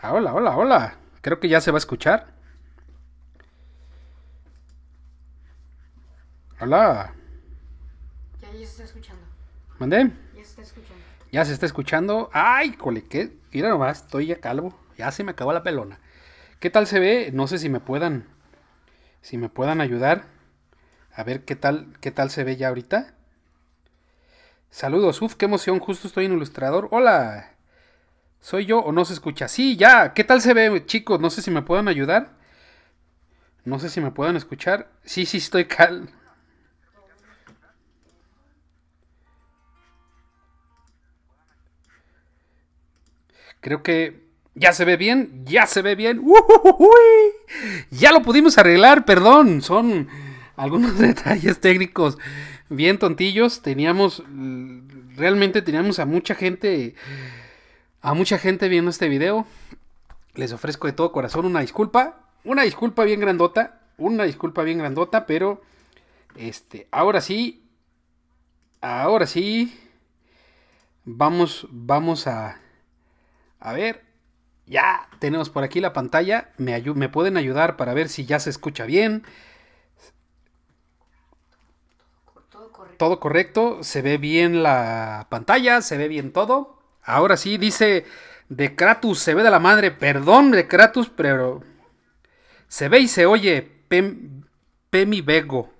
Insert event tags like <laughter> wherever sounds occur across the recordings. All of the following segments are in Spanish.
Ah, hola, hola, hola. Creo que ya se va a escuchar. Hola. Ya, ya se está escuchando. ¿Mandé? Ya se está escuchando. Ya se está escuchando. ¡Ay, cole! Mira nomás, estoy ya calvo. Ya se me acabó la pelona. ¿Qué tal se ve? No sé si me puedan. Si me puedan ayudar. A ver qué tal, qué tal se ve ya ahorita. Saludos, uf, qué emoción, justo estoy en ilustrador. Hola. ¿Soy yo o no se escucha? Sí, ya. ¿Qué tal se ve, chicos? No sé si me pueden ayudar. No sé si me pueden escuchar. Sí, sí, estoy cal. Creo que ya se ve bien, ya se ve bien. ¡Uy! Ya lo pudimos arreglar, perdón. Son algunos <laughs> detalles técnicos bien tontillos. Teníamos, realmente teníamos a mucha gente a mucha gente viendo este video. Les ofrezco de todo corazón una disculpa. Una disculpa bien grandota. Una disculpa bien grandota, pero este, ahora sí. Ahora sí. Vamos, vamos a, a ver. Ya tenemos por aquí la pantalla. Me, me pueden ayudar para ver si ya se escucha bien. Todo correcto. todo correcto. Se ve bien la pantalla, se ve bien todo. Ahora sí, dice de Kratos, se ve de la madre, perdón de Kratos, pero se ve y se oye Pemi Bego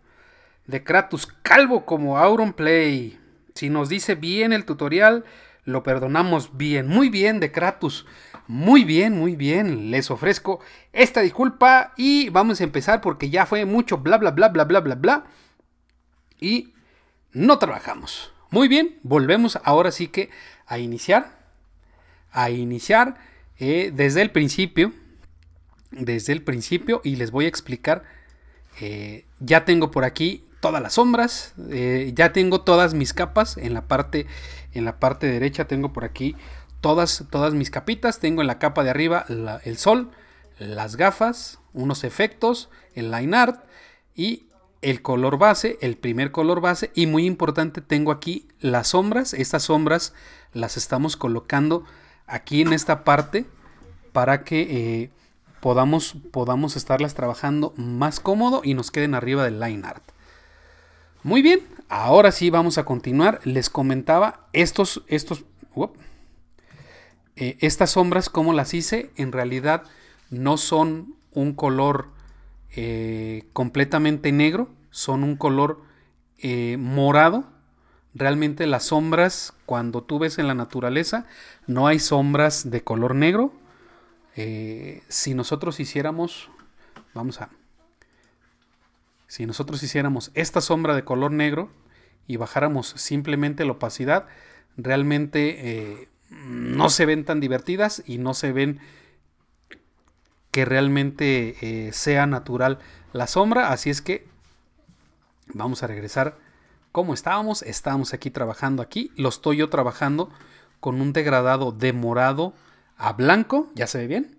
de Kratos, calvo como Auron Play. Si nos dice bien el tutorial, lo perdonamos bien, muy bien de Kratos. Muy bien, muy bien. Les ofrezco esta disculpa y vamos a empezar porque ya fue mucho bla bla bla bla bla bla bla. Y no trabajamos. Muy bien, volvemos ahora sí que a iniciar, a iniciar eh, desde el principio, desde el principio y les voy a explicar, eh, ya tengo por aquí todas las sombras, eh, ya tengo todas mis capas en la parte, en la parte derecha tengo por aquí todas, todas mis capitas, tengo en la capa de arriba el sol, las gafas, unos efectos, el line art y el color base, el primer color base y muy importante tengo aquí las sombras. Estas sombras las estamos colocando aquí en esta parte para que eh, podamos, podamos estarlas trabajando más cómodo y nos queden arriba del line art. Muy bien, ahora sí vamos a continuar. Les comentaba estos, estos, eh, estas sombras, como las hice, en realidad no son un color eh, completamente negro, son un color eh, morado. Realmente las sombras, cuando tú ves en la naturaleza, no hay sombras de color negro. Eh, si nosotros hiciéramos, vamos a, si nosotros hiciéramos esta sombra de color negro y bajáramos simplemente la opacidad, realmente no se ven tan divertidas y no se ven que realmente eh, sea natural la sombra. Así es que vamos a regresar como estábamos. Estábamos aquí trabajando aquí. Lo estoy yo trabajando con un degradado de morado a blanco. ¿Ya se ve bien?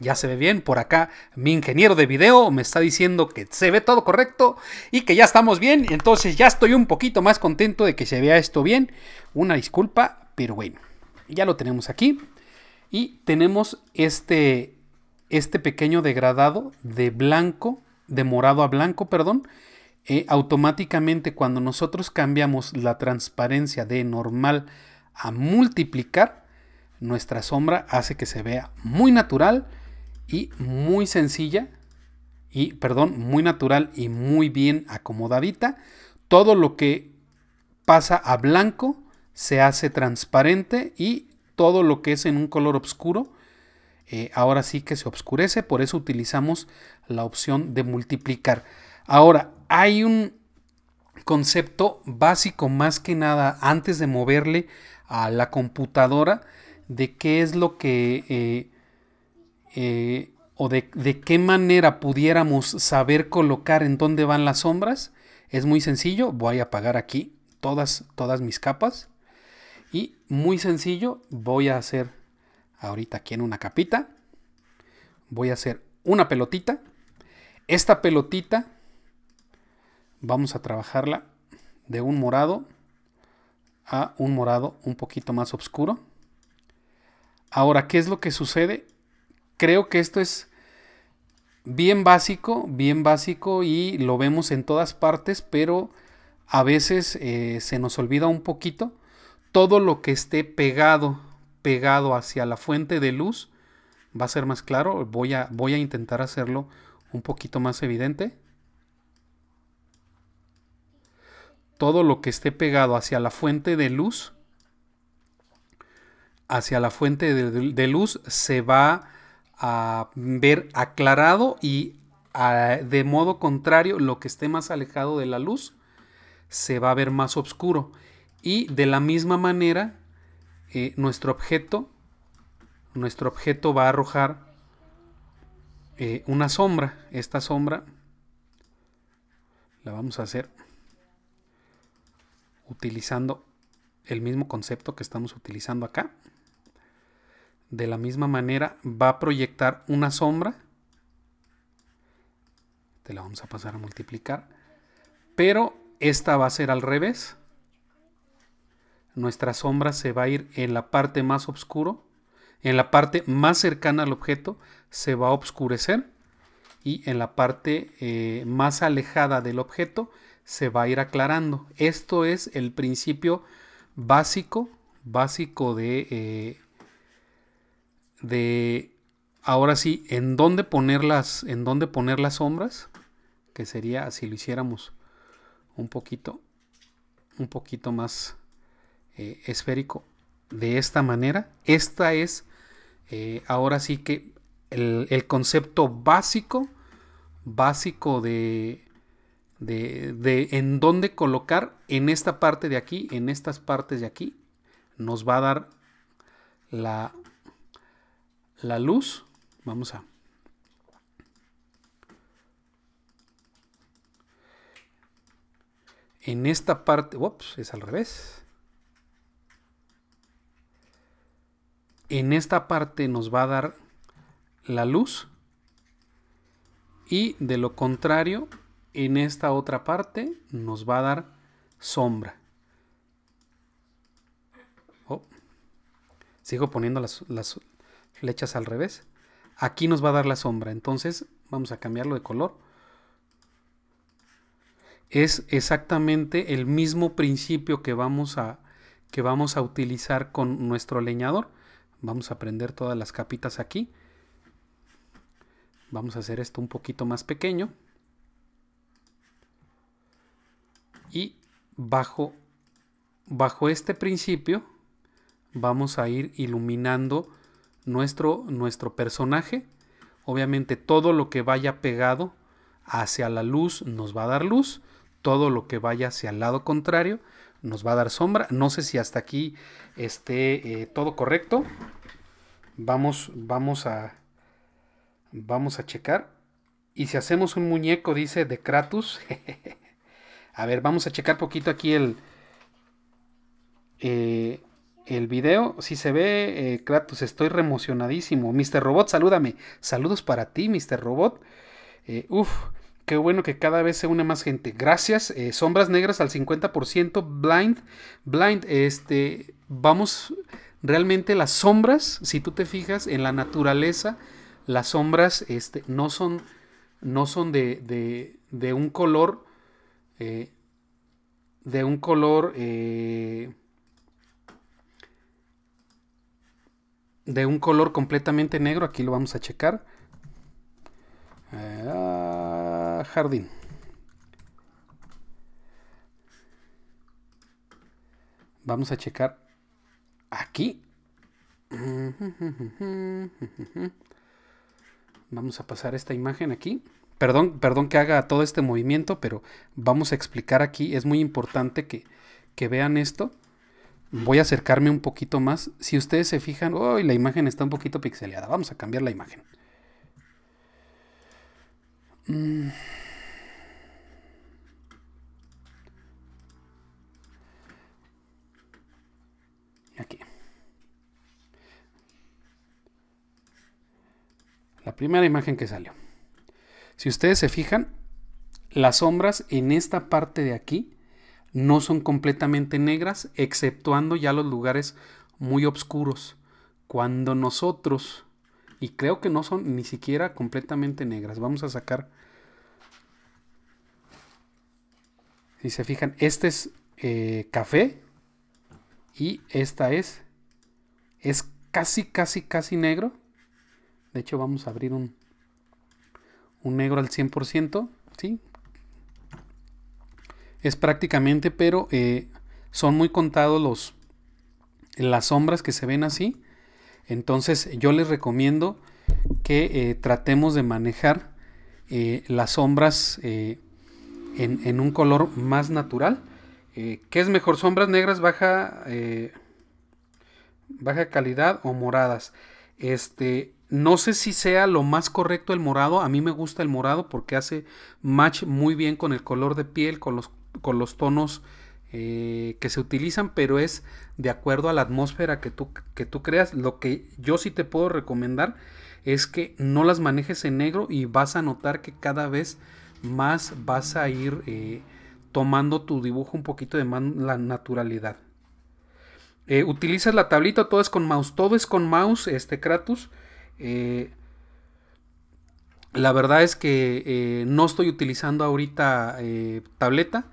Ya se ve bien. Por acá mi ingeniero de video me está diciendo que se ve todo correcto y que ya estamos bien. Entonces ya estoy un poquito más contento de que se vea esto bien. Una disculpa, pero bueno. Ya lo tenemos aquí. Y tenemos este este pequeño degradado de blanco, de morado a blanco, perdón, eh, automáticamente cuando nosotros cambiamos la transparencia de normal a multiplicar, nuestra sombra hace que se vea muy natural y muy sencilla y perdón, muy natural y muy bien acomodadita. Todo lo que pasa a blanco se hace transparente y todo lo que es en un color oscuro eh, ahora sí que se oscurece, por eso utilizamos la opción de multiplicar. Ahora, hay un concepto básico más que nada antes de moverle a la computadora de qué es lo que eh, eh, o de, de qué manera pudiéramos saber colocar en dónde van las sombras. Es muy sencillo, voy a apagar aquí todas, todas mis capas y muy sencillo voy a hacer ahorita aquí en una capita. Voy a hacer una pelotita. Esta pelotita vamos a trabajarla de un morado a un morado un poquito más oscuro. Ahora, ¿qué es lo que sucede? Creo que esto es bien básico, bien básico y lo vemos en todas partes, pero a veces eh, se nos olvida un poquito todo lo que esté pegado pegado hacia la fuente de luz, va a ser más claro. Voy a, voy a intentar hacerlo un poquito más evidente. Todo lo que esté pegado hacia la fuente de luz, hacia la fuente de, luz, se va a ver aclarado y de modo contrario, lo que esté más alejado de la luz se va a ver más oscuro. Y de la misma manera, eh, nuestro objeto, nuestro objeto va a arrojar eh, una sombra. Esta sombra la vamos a hacer utilizando el mismo concepto que estamos utilizando acá. De la misma manera va a proyectar una sombra. Te la vamos a pasar a multiplicar. Pero esta va a ser al revés nuestra sombra se va a ir en la parte más oscuro, en la parte más cercana al objeto se va a oscurecer y en la parte eh, más alejada del objeto se va a ir aclarando. Esto es el principio básico, básico de, eh, de ahora sí, en dónde poner las, en dónde poner las sombras, que sería si lo hiciéramos un poquito, un poquito más eh, esférico de esta manera. Esta es eh, ahora sí que el, concepto básico, básico de, de, en dónde colocar en esta parte de aquí, en estas partes de aquí, nos va a dar la, la luz. Vamos a... En esta parte, ups, es al revés. en esta parte nos va a dar la luz y de lo contrario en esta otra parte nos va a dar sombra. Oh, sigo poniendo las, las flechas al revés. Aquí nos va a dar la sombra, entonces vamos a cambiarlo de color. Es exactamente el mismo principio que vamos a, que vamos a utilizar con nuestro leñador. Vamos a prender todas las capitas aquí. Vamos a hacer esto un poquito más pequeño. Y bajo, bajo este principio vamos a ir iluminando nuestro, nuestro personaje. Obviamente todo lo que vaya pegado hacia la luz nos va a dar luz. Todo lo que vaya hacia el lado contrario nos va a dar sombra. No sé si hasta aquí esté eh, todo correcto. Vamos, vamos a, vamos a checar. Y si hacemos un muñeco, dice de Kratos. <laughs> a ver, vamos a checar poquito aquí el, eh, el video. Si se ve, eh, Kratos, estoy remocionadísimo. Mr. Robot, salúdame. Saludos para ti, Mr. Robot. uf, Qué bueno que cada vez se une más gente. Gracias. Eh, sombras negras al 50%. Blind. Blind. Este. Vamos. Realmente las sombras, si tú te fijas, en la naturaleza, las sombras este, no son. No son de, un color. de un color. Eh, eh, de un color completamente negro. Aquí lo vamos a checar. Ah, jardín. Vamos a checar aquí. Vamos a pasar esta imagen aquí. Perdón, perdón que haga todo este movimiento, pero vamos a explicar aquí. Es muy importante que, vean esto. Voy a acercarme un poquito más. Si ustedes se fijan, hoy la imagen está un poquito pixeleada. Vamos a cambiar la imagen. Mm. primera imagen que salió. Si ustedes se fijan, las sombras en esta parte de aquí no son completamente negras, exceptuando ya los lugares muy oscuros. Cuando nosotros, y creo que no son ni siquiera completamente negras, vamos a sacar... Si se fijan, este es eh, café y esta es... Es casi, casi, casi negro de hecho, vamos a abrir un, un negro al 100%, ¿sí? Es prácticamente, pero eh, son muy contados los, las sombras que se ven así. Entonces yo les recomiendo que eh, tratemos de manejar eh, las sombras en, un color más natural. ¿Qué es mejor? ¿Sombras negras baja, baja calidad o moradas? Este, no sé si sea lo más correcto el morado. A mí me gusta el morado porque hace match muy bien con el color de piel, con los, tonos eh, que se utilizan, pero es de acuerdo a la atmósfera que tú, que tú creas. Lo que yo sí te puedo recomendar es que no las manejes en negro y vas a notar que cada vez más vas a ir eh, tomando tu dibujo un poquito de más la naturalidad. Eh, utilizas la tablita, todo es con mouse, todo es con mouse, este Kratos. Eh, la verdad es que eh, no estoy utilizando ahorita eh, tableta,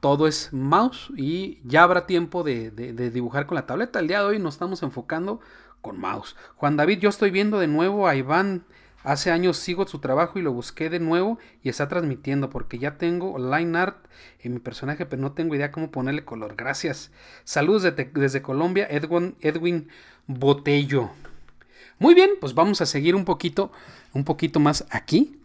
todo es mouse y ya habrá tiempo de, dibujar con la tableta. El día de hoy nos estamos enfocando con mouse. Juan David, yo estoy viendo de nuevo a Iván. Hace años sigo su trabajo y lo busqué de nuevo y está transmitiendo porque ya tengo line art en mi personaje, pero no tengo idea cómo ponerle color. Gracias. Saludos desde, Colombia, Edwin, Edwin Botello. Muy bien, pues vamos a seguir un poquito, un poquito más aquí,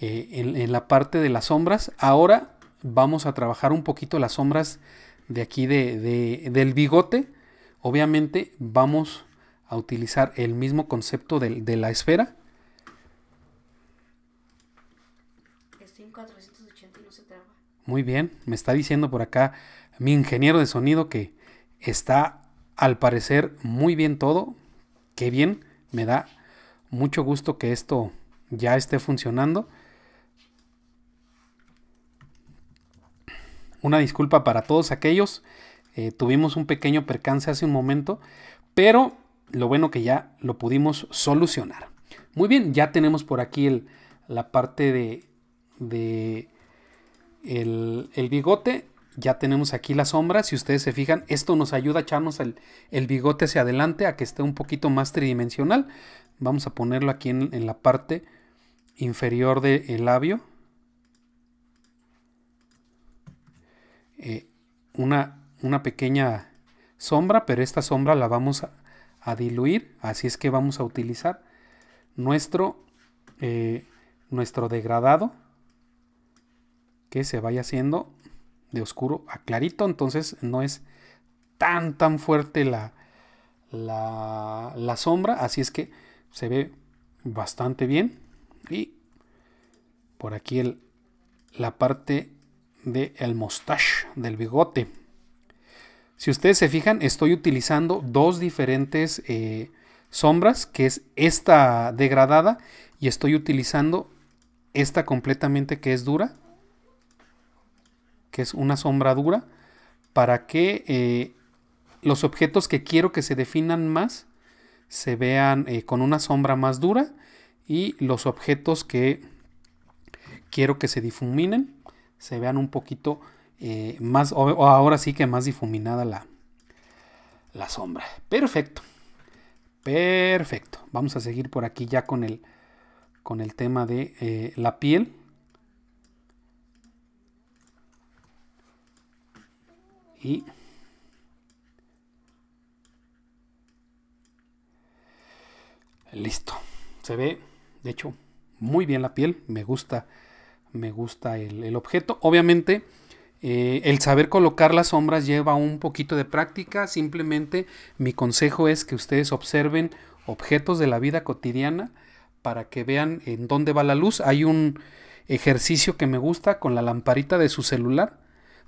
eh, en, la parte de las sombras. Ahora vamos a trabajar un poquito las sombras de aquí del bigote. Obviamente vamos a utilizar el mismo concepto de, la esfera. Muy bien, me está diciendo por acá mi ingeniero de sonido que está al parecer muy bien todo. Qué bien. Me da mucho gusto que esto ya esté funcionando. Una disculpa para todos aquellos. Eh, tuvimos un pequeño percance hace un momento, pero lo bueno que ya lo pudimos solucionar. Muy bien, ya tenemos por aquí la parte de, el bigote ya tenemos aquí la sombra. Si ustedes se fijan, esto nos ayuda a echarnos el, bigote hacia adelante a que esté un poquito más tridimensional. Vamos a ponerlo aquí en, la parte inferior del labio. Eh, una, una, pequeña sombra, pero esta sombra la vamos a, diluir. Así es que vamos a utilizar nuestro, eh, nuestro degradado que se vaya haciendo de oscuro a clarito, entonces no es tan tan fuerte la, la, sombra, así es que se ve bastante bien. Y por aquí el, la parte del el mustache, del bigote. Si ustedes se fijan, estoy utilizando dos diferentes eh, sombras, que es esta degradada y estoy utilizando esta completamente que es dura que es una sombra dura, para que eh, los objetos que quiero que se definan más se vean eh, con una sombra más dura y los objetos que quiero que se difuminen se vean un poquito eh, más, o ahora sí que más difuminada la, la sombra. Perfecto. Perfecto. Vamos a seguir por aquí ya con el, con el tema de la piel. listo se ve de hecho muy bien la piel me gusta me gusta el, objeto obviamente eh, el saber colocar las sombras lleva un poquito de práctica simplemente mi consejo es que ustedes observen objetos de la vida cotidiana para que vean en dónde va la luz hay un ejercicio que me gusta con la lamparita de su celular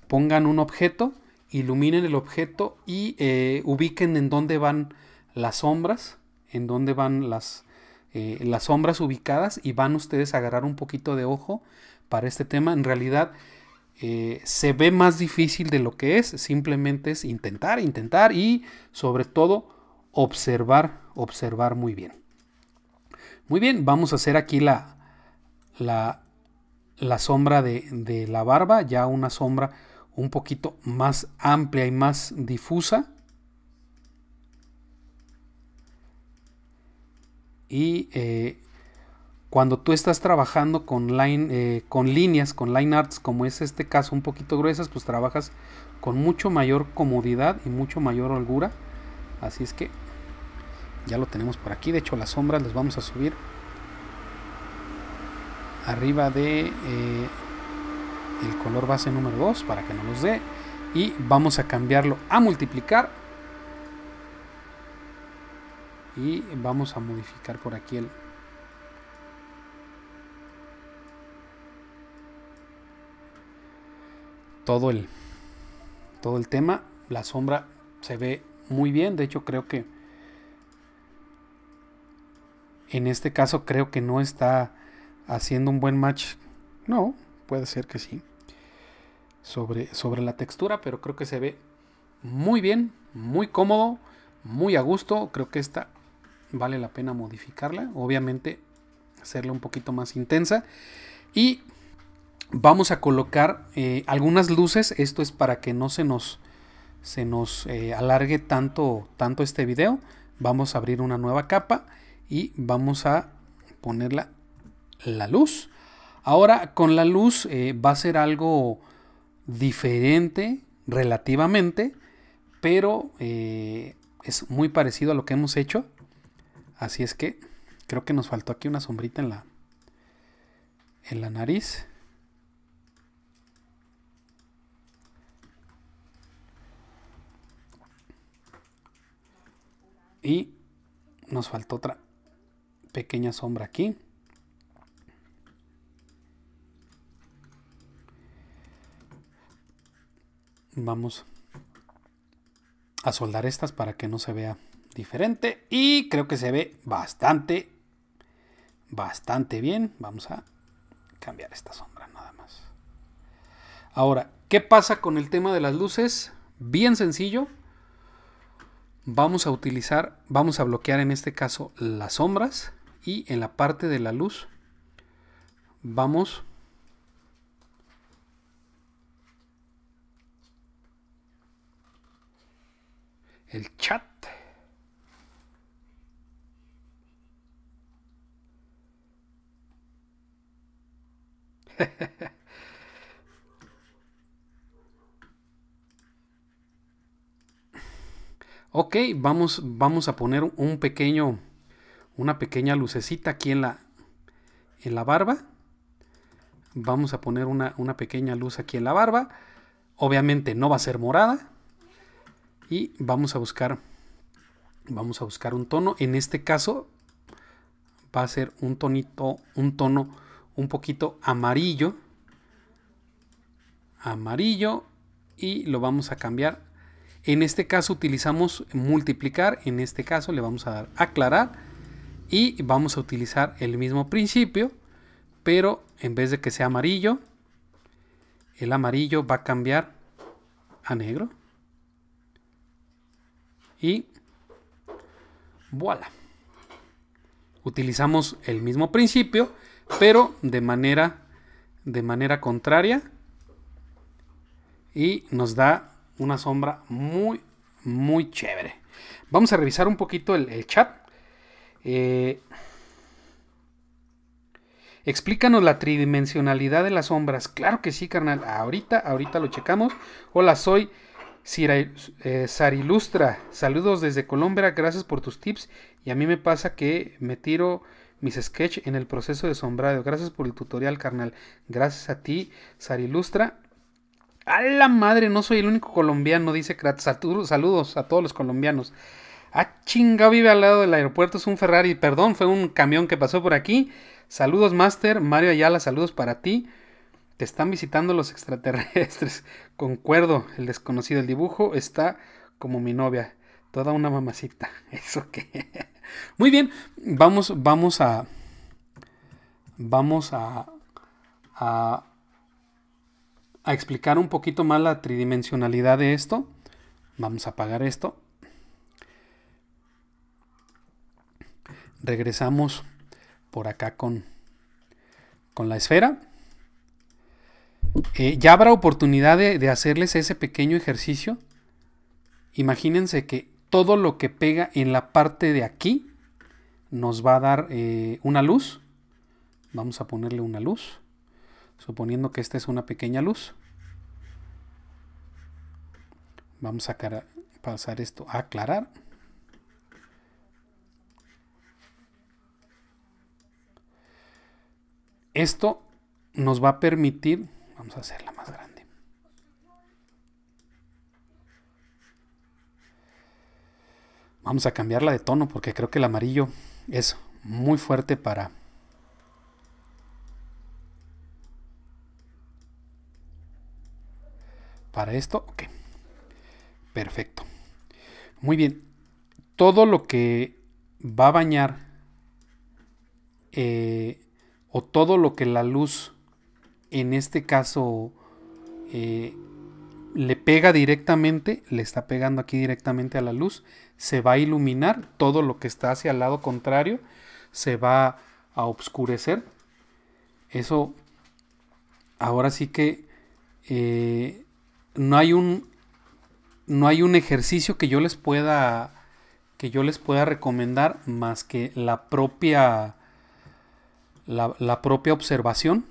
pongan un objeto iluminen el objeto y eh, ubiquen en dónde van las sombras, en dónde van las, eh, las sombras ubicadas y van ustedes a agarrar un poquito de ojo para este tema. En realidad eh, se ve más difícil de lo que es, simplemente es intentar, intentar y sobre todo observar, observar muy bien. Muy bien, vamos a hacer aquí la, la, la sombra de, de la barba, ya una sombra un poquito más amplia y más difusa. Y eh, cuando tú estás trabajando con, line, eh, con líneas, con line arts, como es este caso, un poquito gruesas, pues trabajas con mucho mayor comodidad y mucho mayor holgura. Así es que ya lo tenemos por aquí. De hecho, las sombras las vamos a subir arriba de... Eh, el color base número 2 para que no nos dé y vamos a cambiarlo a multiplicar y vamos a modificar por aquí el todo el todo el tema la sombra se ve muy bien de hecho creo que en este caso creo que no está haciendo un buen match no puede ser que sí, sobre, sobre la textura, pero creo que se ve muy bien, muy cómodo, muy a gusto. Creo que esta vale la pena modificarla, obviamente hacerla un poquito más intensa. Y vamos a colocar eh, algunas luces, esto es para que no se nos, se nos eh, alargue tanto, tanto este video. Vamos a abrir una nueva capa y vamos a ponerla la luz Ahora con la luz eh, va a ser algo diferente relativamente, pero eh, es muy parecido a lo que hemos hecho. Así es que creo que nos faltó aquí una sombrita en la, en la nariz. Y nos faltó otra pequeña sombra aquí. Vamos a soldar estas para que no se vea diferente. Y creo que se ve bastante, bastante bien. Vamos a cambiar esta sombra nada más. Ahora, ¿qué pasa con el tema de las luces? Bien sencillo. Vamos a utilizar, vamos a bloquear en este caso las sombras y en la parte de la luz vamos el chat. <laughs> ok, vamos, vamos a poner un pequeño, una pequeña lucecita aquí en la, en la barba. Vamos a poner una, una pequeña luz aquí en la barba. Obviamente no va a ser morada y vamos a buscar vamos a buscar un tono en este caso va a ser un tonito un tono un poquito amarillo amarillo y lo vamos a cambiar en este caso utilizamos multiplicar en este caso le vamos a dar aclarar y vamos a utilizar el mismo principio pero en vez de que sea amarillo el amarillo va a cambiar a negro y voilà. Utilizamos el mismo principio, pero de manera, de manera contraria y nos da una sombra muy, muy chévere. Vamos a revisar un poquito el, chat. Eh, explícanos la tridimensionalidad de las sombras. Claro que sí, carnal. Ahorita, ahorita lo checamos. Hola, soy eh, Sarilustra, saludos desde Colombia, gracias por tus tips. Y a mí me pasa que me tiro mis sketch en el proceso de sombrado. Gracias por el tutorial, carnal. Gracias a ti, Sarilustra. A la madre, no soy el único colombiano, dice Kratz. Saludos a todos los colombianos. Ah, chinga, vive al lado del aeropuerto, es un Ferrari, perdón, fue un camión que pasó por aquí. Saludos, Master, Mario Ayala, saludos para ti. Te están visitando los extraterrestres. <laughs> Concuerdo, el desconocido, el dibujo está como mi novia. Toda una mamacita. <laughs> Eso que. <laughs> Muy bien, vamos, vamos a. Vamos a, a. A explicar un poquito más la tridimensionalidad de esto. Vamos a apagar esto. Regresamos por acá con, con la esfera. Eh, ya habrá oportunidad de, hacerles ese pequeño ejercicio. Imagínense que todo lo que pega en la parte de aquí nos va a dar eh, una luz. Vamos a ponerle una luz. Suponiendo que esta es una pequeña luz. Vamos a pasar esto a aclarar. Esto nos va a permitir Vamos a hacerla más grande. Vamos a cambiarla de tono porque creo que el amarillo es muy fuerte para... Para esto, ok. Perfecto. Muy bien. Todo lo que va a bañar eh, o todo lo que la luz en este caso eh, le pega directamente, le está pegando aquí directamente a la luz, se va a iluminar todo lo que está hacia el lado contrario, se va a obscurecer. Eso, ahora sí que eh, no hay un no hay un ejercicio que yo les pueda que yo les pueda recomendar más que la propia la propia observación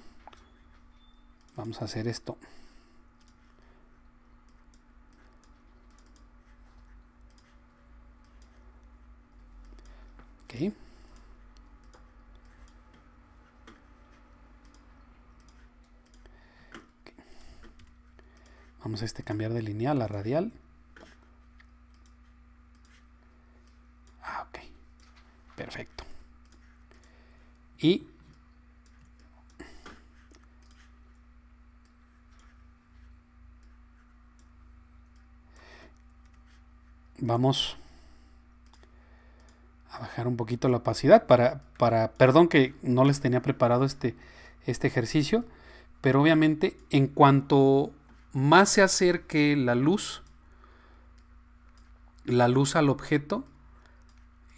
vamos a hacer esto ok vamos a este cambiar de lineal a radial ah ok perfecto y Vamos a bajar un poquito la opacidad para, para perdón que no les tenía preparado este, este ejercicio, pero obviamente en cuanto más se acerque la luz, la luz al objeto,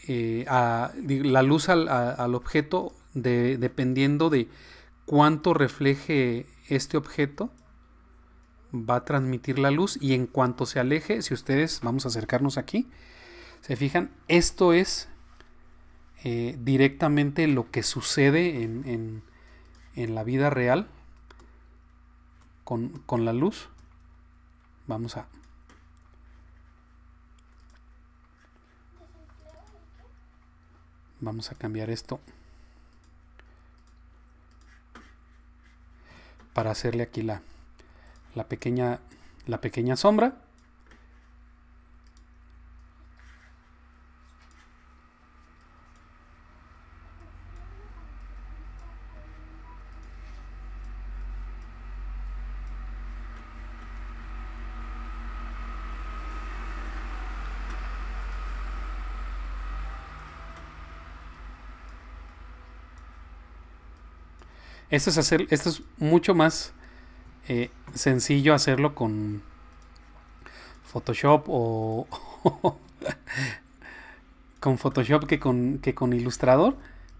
eh, a, la luz al, al objeto dependiendo de cuánto refleje este objeto, va a transmitir la luz y en cuanto se aleje, si ustedes vamos a acercarnos aquí, se fijan, esto es eh, directamente lo que sucede en, la vida real con, con la luz. Vamos a... Vamos a cambiar esto para hacerle aquí la, la pequeña, la pequeña sombra. Esto es hacer, esto es mucho más eh, sencillo hacerlo con Photoshop o <laughs> con Photoshop que con, que con Illustrator.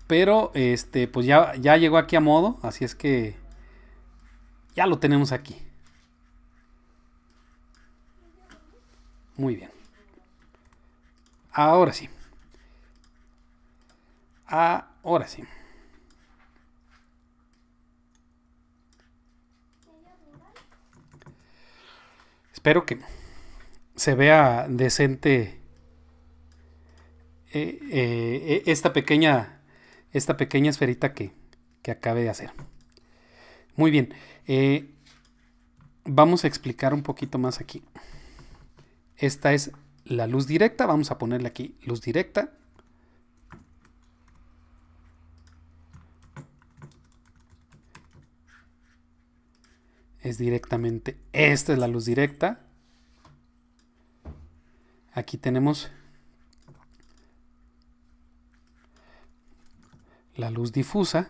Pero este, pues ya, ya llegó aquí a modo, así es que ya lo tenemos aquí. Muy bien. Ahora sí. Ahora sí. Espero que se vea decente eh, eh, e, esta pequeña esta pequeña esferita que, que acabe de hacer. Muy bien, eh, vamos a explicar un poquito más aquí. Esta es la luz directa, vamos a ponerle aquí luz directa. es directamente, esta es la luz directa. Aquí tenemos la luz difusa.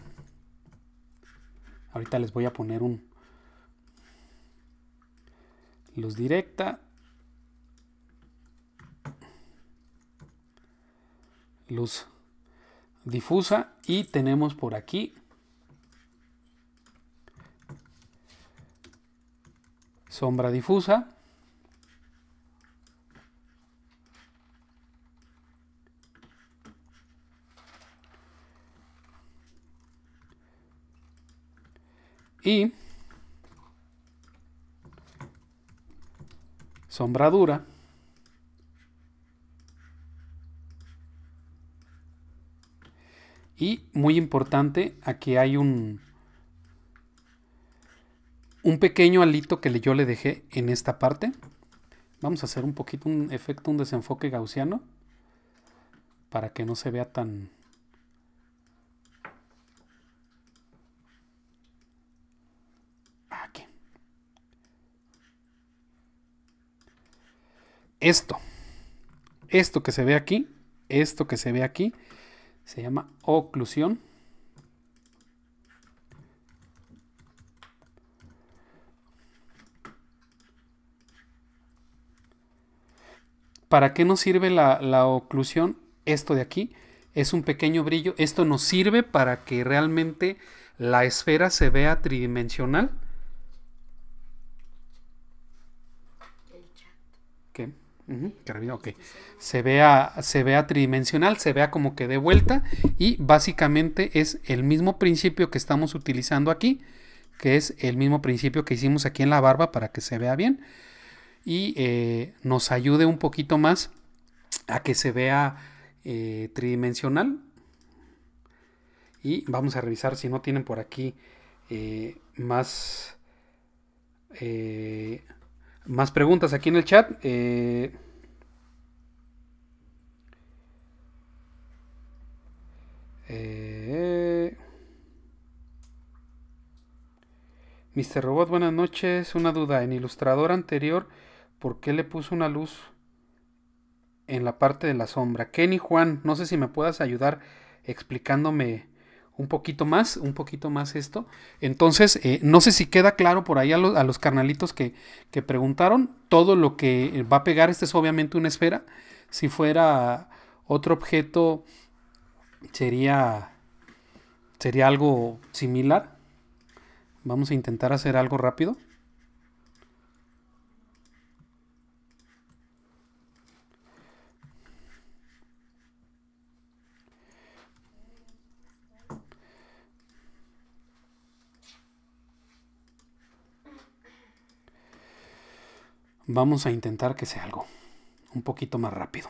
Ahorita les voy a poner un luz directa. Luz difusa y tenemos por aquí sombra difusa. Y sombra dura. Y muy importante, aquí hay un, un pequeño alito que yo le dejé en esta parte. Vamos a hacer un poquito un efecto, un desenfoque gaussiano. Para que no se vea tan... Aquí. Esto. Esto que se ve aquí. Esto que se ve aquí. Se llama oclusión. ¿Para qué nos sirve la, la oclusión? Esto de aquí es un pequeño brillo. Esto nos sirve para que realmente la esfera se vea tridimensional. ¿Qué? se, vea, se vea tridimensional, se vea como que de vuelta y básicamente es el mismo principio que estamos utilizando aquí, que es el mismo principio que hicimos aquí en la barba para que se vea bien y eh, nos ayude un poquito más a que se vea eh, tridimensional. Y vamos a revisar si no tienen por aquí eh, más, más preguntas aquí en el chat. Mr. Robot, buenas noches. Una duda. En Ilustrador anterior ¿Por qué le puso una luz en la parte de la sombra? Kenny Juan, no sé si me puedas ayudar explicándome un poquito más, un poquito más esto. Entonces, eh, no sé si queda claro por ahí a, los carnalitos que, que, preguntaron. Todo lo que va a pegar, este es obviamente una esfera. Si fuera otro objeto, sería, sería algo similar. Vamos a intentar hacer algo rápido. Vamos a intentar que sea algo un poquito más rápido.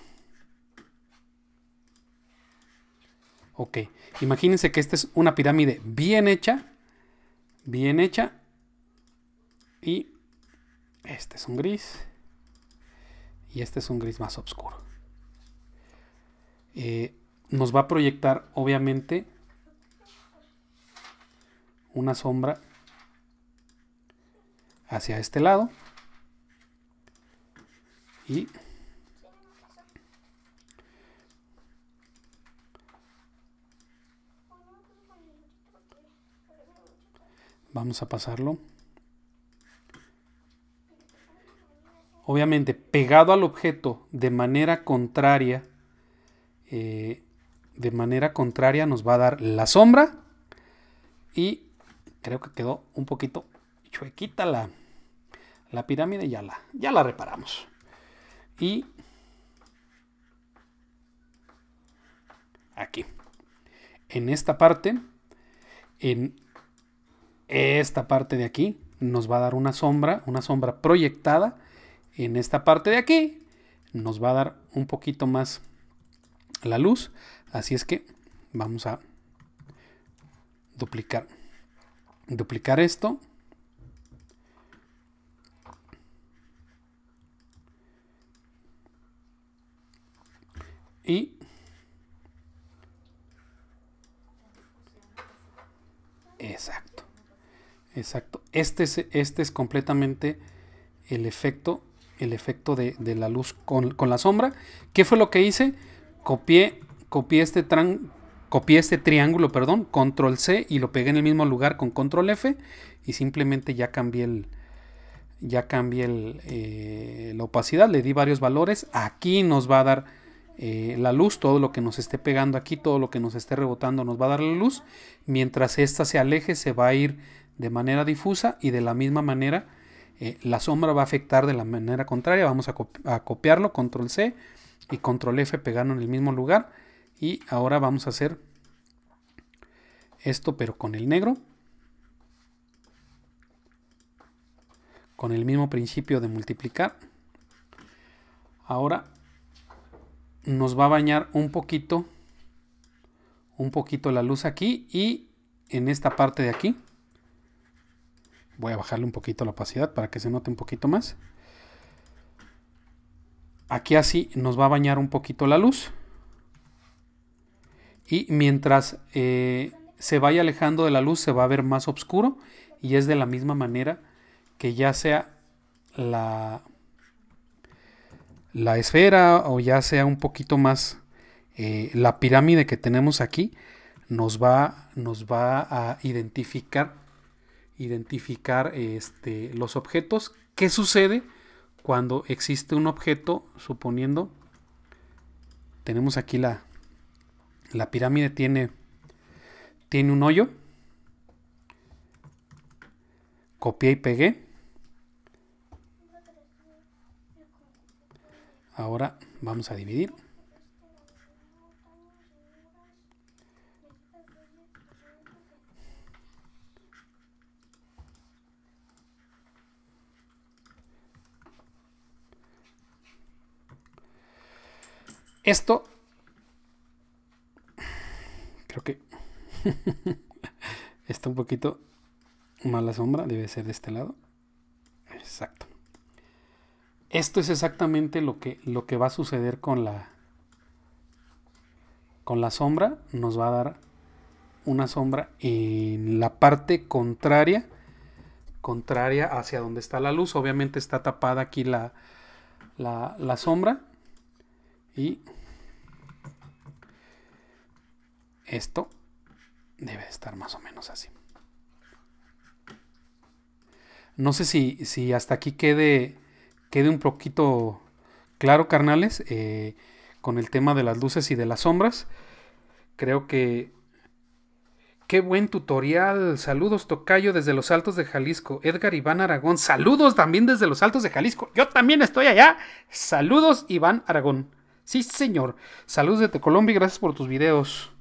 Ok, imagínense que esta es una pirámide bien hecha, bien hecha. Y este es un gris. Y este es un gris más oscuro. Eh, nos va a proyectar, obviamente, una sombra hacia este lado vamos a pasarlo. Obviamente, pegado al objeto de manera contraria, eh, de manera contraria nos va a dar la sombra. Y creo que quedó un poquito chuequita la, la pirámide. Ya la, ya la reparamos y aquí. En esta parte, en esta parte de aquí, nos va a dar una sombra, una sombra proyectada. En esta parte de aquí, nos va a dar un poquito más la luz. Así es que vamos a duplicar, duplicar esto exacto exacto este es, este es completamente el efecto el efecto de, la luz con, la sombra ¿qué fue lo que hice? copié copié este tran, copié este triángulo perdón control C y lo pegué en el mismo lugar con control F y simplemente ya cambié el ya cambié eh, la opacidad le di varios valores aquí nos va a dar eh, la luz, todo lo que nos esté pegando aquí, todo lo que nos esté rebotando nos va a dar la luz, mientras ésta se aleje se va a ir de manera difusa y de la misma manera eh, la sombra va a afectar de la manera contraria, vamos a, a copiarlo, control C y control F pegando en el mismo lugar y ahora vamos a hacer esto pero con el negro con el mismo principio de multiplicar ahora nos va a bañar un poquito, un poquito la luz aquí y en esta parte de aquí. Voy a bajarle un poquito la opacidad para que se note un poquito más. Aquí así nos va a bañar un poquito la luz. Y mientras eh, se vaya alejando de la luz se va a ver más oscuro y es de la misma manera que ya sea la la esfera o ya sea un poquito más eh, la pirámide que tenemos aquí, nos va, nos va a identificar, identificar este, los objetos. ¿Qué sucede cuando existe un objeto? Suponiendo, tenemos aquí la, la pirámide, tiene, tiene un hoyo. Copié y pegué. Ahora vamos a dividir. Esto creo que <laughs> está un poquito mala sombra, debe ser de este lado. Exacto. Esto es exactamente lo que, lo que va a suceder con la, con la sombra. Nos va a dar una sombra en la parte contraria, contraria hacia donde está la luz. Obviamente está tapada aquí la, la, sombra. Y esto debe estar más o menos así. No sé si, si hasta aquí quede quede un poquito claro, carnales, eh, con el tema de las luces y de las sombras. Creo que... Qué buen tutorial. Saludos, Tocayo, desde los Altos de Jalisco. Edgar Iván Aragón. Saludos también desde los Altos de Jalisco. Yo también estoy allá. Saludos, Iván Aragón. Sí, señor. Saludos desde Colombia y gracias por tus videos.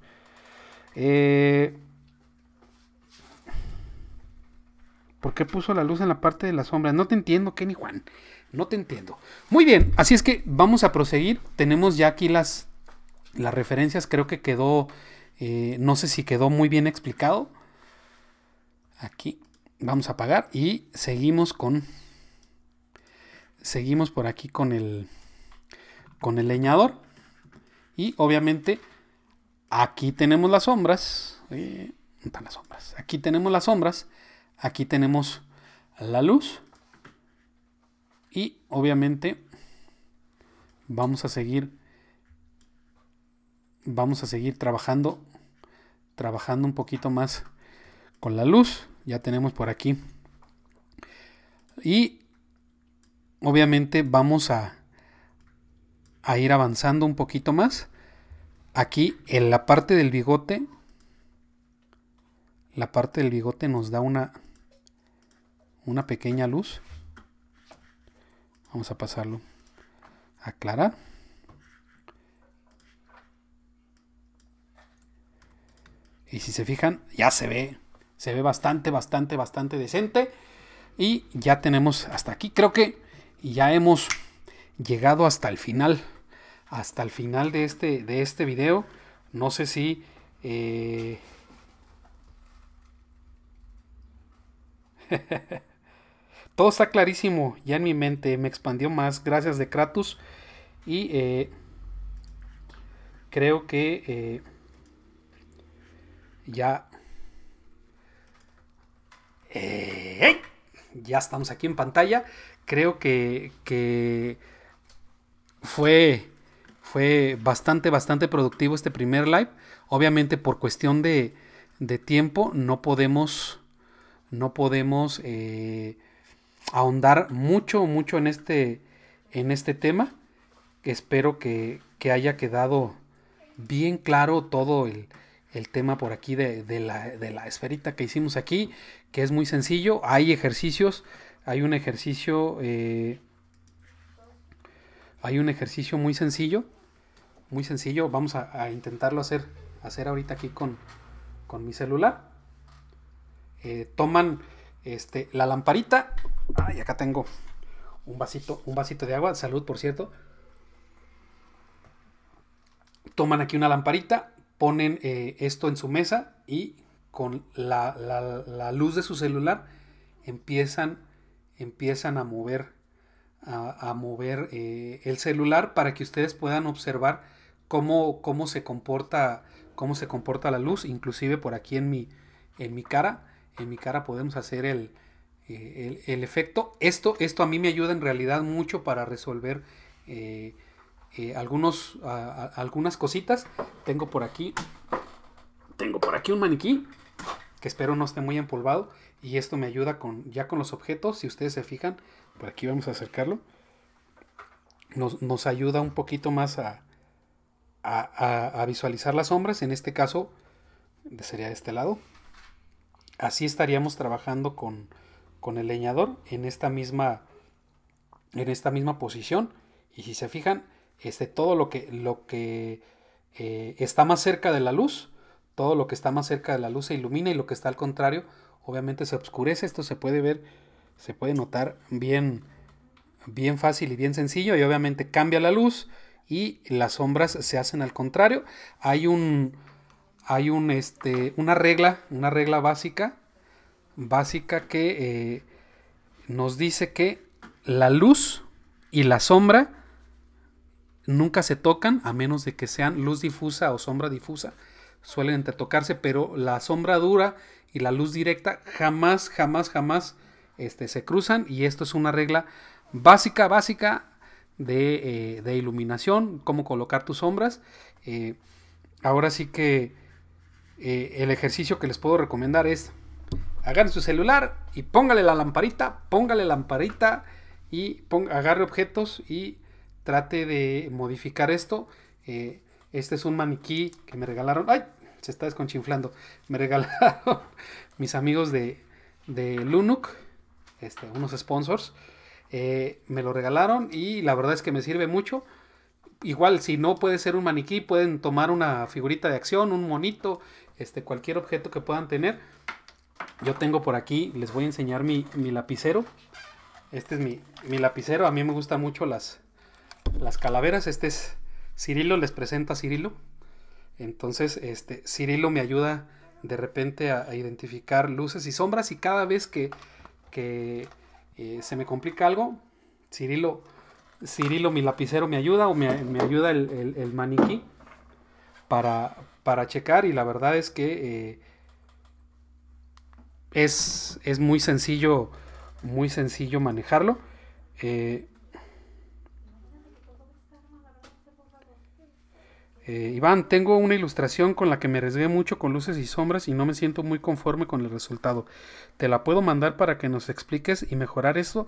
Eh, ¿Por qué puso la luz en la parte de las sombras? No te entiendo, Kenny Juan. No te entiendo. Muy bien, así es que vamos a proseguir. Tenemos ya aquí las, las referencias. Creo que quedó, eh, no sé si quedó muy bien explicado. Aquí vamos a apagar y seguimos con, seguimos por aquí con el, con el leñador. Y obviamente aquí tenemos las sombras. Eh, las sombras. Aquí tenemos las sombras. Aquí tenemos la luz obviamente vamos a seguir vamos a seguir trabajando trabajando un poquito más con la luz ya tenemos por aquí y obviamente vamos a, ir avanzando un poquito más aquí en la parte del bigote la parte del bigote nos da una una pequeña luz Vamos a pasarlo a Clara. Y si se fijan, ya se ve. Se ve bastante, bastante, bastante decente. Y ya tenemos hasta aquí. Creo que ya hemos llegado hasta el final. Hasta el final de este, de este video. No sé si... Eh, <laughs> Todo está clarísimo ya en mi mente. Me expandió más. Gracias de Kratos. Y eh, creo que eh, ya... Eh, ya estamos aquí en pantalla. Creo que, fue, fue bastante, bastante productivo este primer live. Obviamente por cuestión de, tiempo no podemos, no podemos ahondar mucho, mucho en este, en este tema. Espero que, haya quedado bien claro todo el, tema por aquí de, la, esferita que hicimos aquí, que es muy sencillo. Hay ejercicios, hay un ejercicio, eh, hay un ejercicio muy sencillo, muy sencillo. Vamos a, intentarlo hacer, hacer ahorita aquí con, con mi celular. Eh, toman este, la lamparita. y acá tengo un vasito, un vasito de agua. Salud, por cierto. Toman aquí una lamparita, ponen eh, esto en su mesa y con la, luz de su celular empiezan, empiezan a mover, a, mover eh, el celular para que ustedes puedan observar cómo, se comporta, cómo se comporta la luz, inclusive por aquí en mi cara en mi cara podemos hacer eh, el, efecto. Esto, esto a mí me ayuda en realidad mucho para resolver eh, eh, algunos, algunas cositas. Tengo por aquí, tengo por aquí un maniquí que espero no esté muy empolvado y esto me ayuda con, ya con los objetos. Si ustedes se fijan, por aquí vamos a acercarlo. Nos, ayuda un poquito más a, a visualizar las sombras. En este caso sería de este lado así estaríamos trabajando con, el leñador en esta misma en esta misma posición y si se fijan este todo lo que lo que eh, está más cerca de la luz todo lo que está más cerca de la luz se ilumina y lo que está al contrario obviamente se oscurece esto se puede ver se puede notar bien bien fácil y bien sencillo y obviamente cambia la luz y las sombras se hacen al contrario hay un hay un, este, una regla, una regla básica, básica que eh, nos dice que la luz y la sombra nunca se tocan a menos de que sean luz difusa o sombra difusa. Suelen tocarse pero la sombra dura y la luz directa jamás, jamás, jamás este, se cruzan. Y esto es una regla básica, básica de, eh, iluminación, cómo colocar tus sombras. Eh, ahora sí que eh, el ejercicio que les puedo recomendar es agarren su celular y póngale la lamparita, póngale lamparita y agarre objetos y trate de modificar esto. Eh, este es un maniquí que me regalaron. ¡Ay! Se está desconchinflando. Me <laughs> regalaron mis amigos de, de Lunuk, este, unos sponsors. Eh, me lo regalaron y la verdad es que me sirve mucho. Igual, si no puede ser un maniquí, pueden tomar una figurita de acción, un monito, este, cualquier objeto que puedan tener. Yo tengo por aquí, les voy a enseñar mi, lapicero. Este es mi, lapicero, a mí me gustan mucho las, las calaveras. Este es Cirilo, les presenta a Cirilo. Entonces, este, Cirilo me ayuda de repente a, identificar luces y sombras y cada vez que, eh, se me complica algo, Cirilo, Cirilo, mi lapicero me ayuda o me, ayuda el, el maniquí para, para checar y la verdad es que eh, es, es, muy sencillo, muy sencillo manejarlo. Eh, eh, Iván, tengo una ilustración con la que me arriesgué mucho con luces y sombras y no me siento muy conforme con el resultado. Te la puedo mandar para que nos expliques y mejorar eso.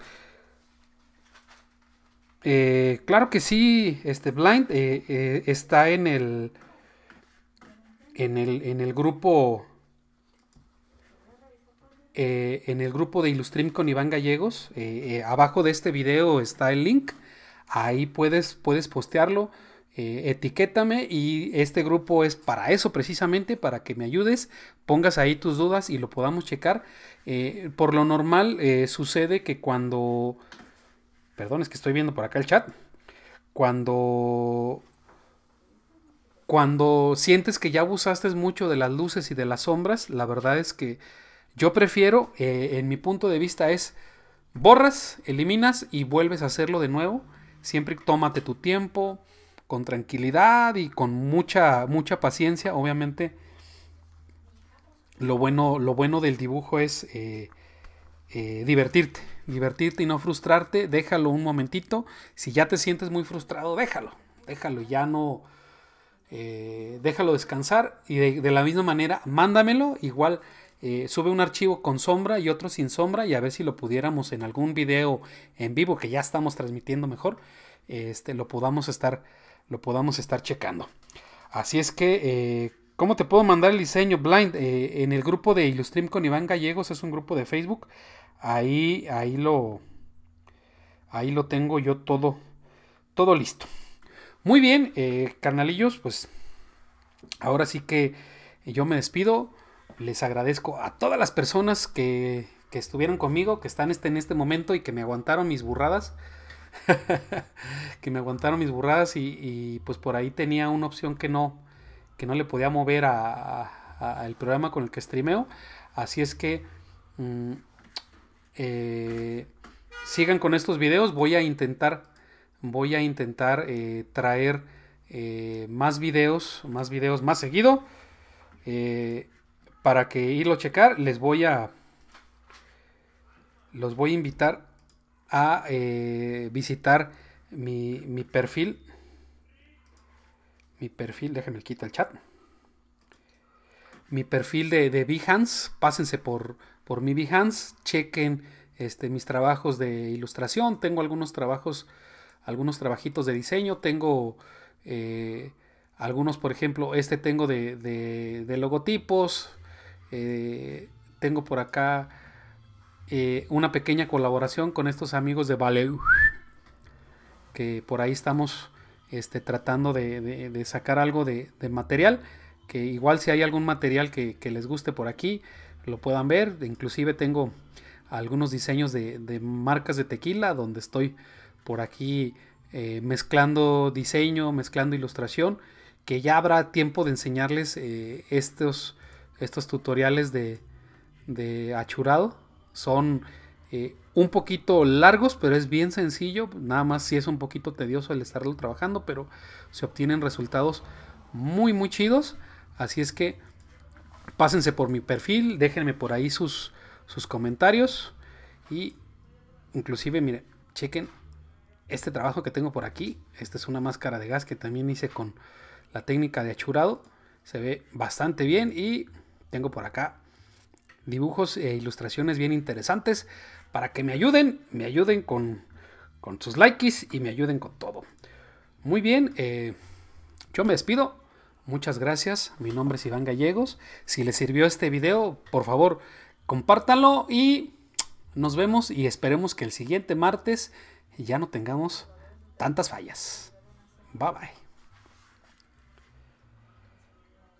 claro que sí, este Blind está en el en el, grupo. Eh, en el grupo de Ilustrim con Iván Gallegos. Eh, eh, abajo de este video está el link. Ahí puedes, puedes postearlo. etiquétame. Y este grupo es para eso precisamente, para que me ayudes. Pongas ahí tus dudas y lo podamos checar. por lo normal sucede que cuando. Perdón, es que estoy viendo por acá el chat. Cuando cuando sientes que ya abusaste mucho de las luces y de las sombras, la verdad es que yo prefiero, eh, en mi punto de vista, es borras, eliminas y vuelves a hacerlo de nuevo. Siempre tómate tu tiempo, con tranquilidad y con mucha, mucha paciencia. Obviamente, lo bueno, lo bueno del dibujo es eh, eh, divertirte, divertirte y no frustrarte. Déjalo un momentito. Si ya te sientes muy frustrado, déjalo, déjalo, ya no eh, déjalo descansar y de, la misma manera mándamelo, igual eh, sube un archivo con sombra y otro sin sombra y a ver si lo pudiéramos en algún video en vivo que ya estamos transmitiendo mejor, este, lo podamos estar, lo podamos estar checando. Así es que, eh, ¿cómo te puedo mandar el diseño blind? en el grupo de Ilustrim con Iván Gallegos, es un grupo de Facebook, ahí, ahí lo, ahí lo tengo yo todo, todo listo. Muy bien, canalillos, eh, carnalillos, pues ahora sí que yo me despido. Les agradezco a todas las personas que, que estuvieron conmigo, que están este, en este momento y que me aguantaron mis burradas. <laughs> que me aguantaron mis burradas y, pues por ahí tenía una opción que no, que no le podía mover al a, programa con el que streameo. Así es que mm, eh, sigan con estos videos. Voy a intentar voy a intentar eh, traer eh, más videos, más videos más seguido. Eh, para que irlo a checar, les voy a. Los voy a invitar a visitar mi, perfil. Mi perfil, déjenme quitar el chat. Mi perfil de, de Behance. Pásense por, por mi Behance. Chequen este, mis trabajos de ilustración. Tengo algunos trabajos algunos trabajitos de diseño. Tengo eh, algunos, por ejemplo, este tengo de, logotipos. Eh, tengo por acá eh, una pequeña colaboración con estos amigos de Valeu. Que por ahí estamos este, tratando de, sacar algo de, material. Que igual si hay algún material que, les guste por aquí, lo puedan ver. Inclusive tengo algunos diseños de, de, marcas de tequila donde estoy por aquí eh, mezclando diseño, mezclando ilustración, que ya habrá tiempo de enseñarles eh, estos, estos tutoriales de, de achurado. Son eh, un poquito largos, pero es bien sencillo. Nada más si es un poquito tedioso el estarlo trabajando, pero se obtienen resultados muy, muy chidos. Así es que pásense por mi perfil, déjenme por ahí sus, sus comentarios. Y inclusive, miren, chequen este trabajo que tengo por aquí, esta es una máscara de gas que también hice con la técnica de achurado, se ve bastante bien y tengo por acá dibujos e ilustraciones bien interesantes para que me ayuden, me ayuden con, sus likes y me ayuden con todo. Muy bien, eh, yo me despido. Muchas gracias, mi nombre es Iván Gallegos. Si les sirvió este video, por favor, compártalo y nos vemos y esperemos que el siguiente martes y ya no tengamos tantas fallas. Bye bye.